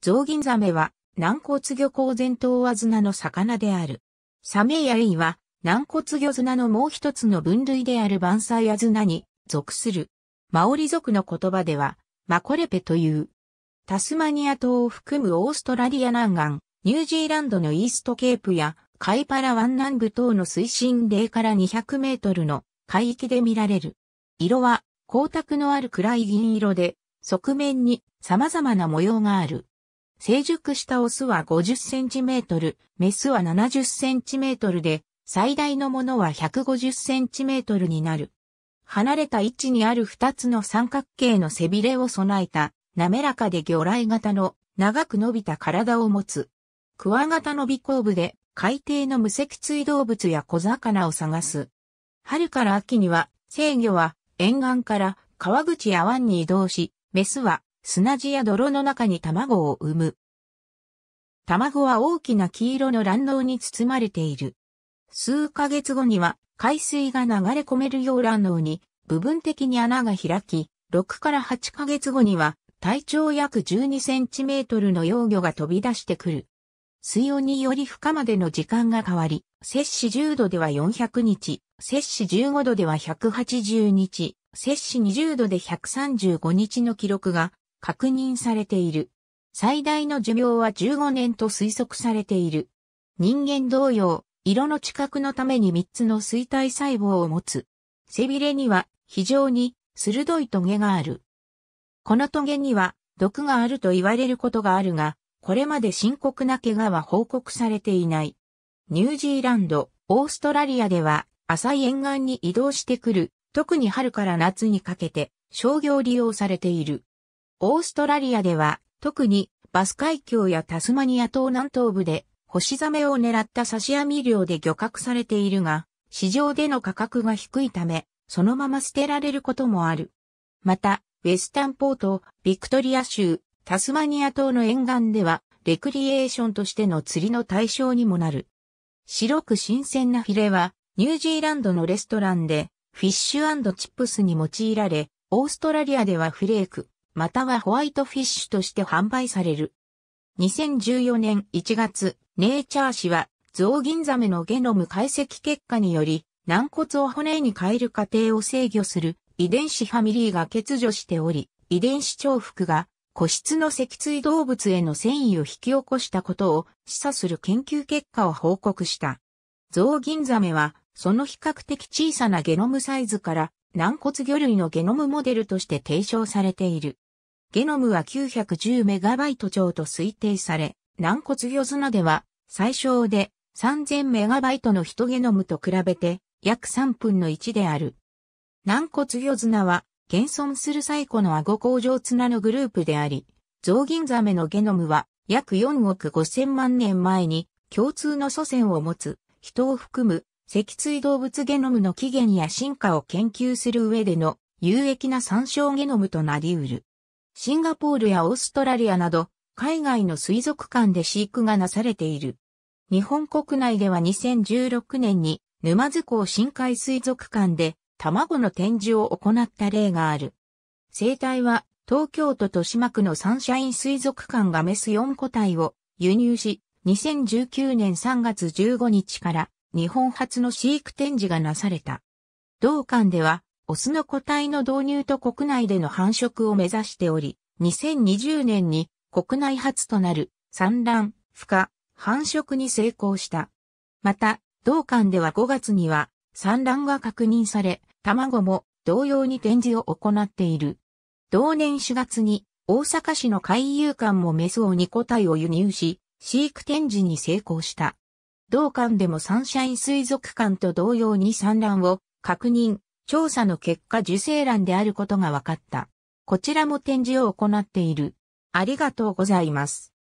ゾウギンザメは軟骨魚光前頭和綱の魚である。サメやエイは軟骨魚綱のもう一つの分類であるバンサイアズナに属する。マオリ族の言葉ではマコレペという。タスマニア島を含むオーストラリア南岸、ニュージーランドのイーストケープやカイパラ湾南部等の水深0から200メートルの海域で見られる。色は光沢のある暗い銀色で、側面に様々な模様がある。成熟したオスは50センチメートル、メスは70センチメートルで、最大のものは150センチメートルになる。離れた位置にある2つの三角形の背びれを備えた、滑らかで魚雷型の長く伸びた体を持つ。クワ型の尾行部で海底の無脊椎動物や小魚を探す。春から秋には、生魚は沿岸から川口や湾に移動し、メスは砂地や泥の中に卵を産む。卵は大きな黄色の卵嚢に包まれている。数ヶ月後には海水が流れ込めるよう卵嚢に部分的に穴が開き、6から8ヶ月後には体長約12センチメートルの幼魚が飛び出してくる。水温により孵化までの時間が変わり、摂氏10度では400日、摂氏15度では180日、摂氏20度で135日の記録が確認されている。最大の寿命は15年と推測されている。人間同様、色の知覚のために3つの衰退細胞を持つ。背びれには非常に鋭いトゲがある。このトゲには毒があると言われることがあるが、これまで深刻な怪我は報告されていない。ニュージーランド、オーストラリアでは浅い沿岸に移動してくる、特に春から夏にかけて商業利用されている。オーストラリアでは、特にバス海峡やタスマニア島南東部で、星ザメを狙った刺し網漁で漁獲されているが、市場での価格が低いため、そのまま捨てられることもある。また、ウェスタンポート、ビクトリア州、タスマニア島の沿岸では、レクリエーションとしての釣りの対象にもなる。白く新鮮なフィレは、ニュージーランドのレストランで、フィッシュチップスに用いられ、オーストラリアではフレーク、またはホワイトフィッシュとして販売される。2014年1月、ネイチャー氏は、ゾウギンザメのゲノム解析結果により、軟骨を骨に変える過程を制御する遺伝子ファミリーが欠如しており、遺伝子重複が個室の脊椎動物への遷移を引き起こしたことを示唆する研究結果を報告した。ゾウギンザメは、その比較的小さなゲノムサイズから軟骨魚類のゲノムモデルとして提唱されている。ゲノムは9 1 0イト超と推定され、軟骨魚砂では最小で3 0 0 0メガのイトゲノムと比べて約3分の1である。軟骨魚砂は現存する最古の顎工場綱のグループであり、ゾウギンザメのゲノムは約4億5000万年前に共通の祖先を持つ人を含む脊椎動物ゲノムの起源や進化を研究する上での有益な参照ゲノムとなり得る。シンガポールやオーストラリアなど、海外の水族館で飼育がなされている。日本国内では2016年に沼津港深海水族館で卵の展示を行った例がある。生態は東京都豊島区のサンシャイン水族館がメス4個体を輸入し、2019年3月15日から日本初の飼育展示がなされた。同館ではオスの個体の導入と国内での繁殖を目指しており、2020年に国内初となる産卵、孵化、繁殖に成功した。また、同館では5月には産卵が確認され、卵も同様に展示を行っている。同年4月に大阪市の海遊館もメスを2個体を輸入し、飼育展示に成功した。同館でもサンシャイン水族館と同様に産卵を確認、調査の結果受精卵であることが分かった。こちらも展示を行っている。ありがとうございます。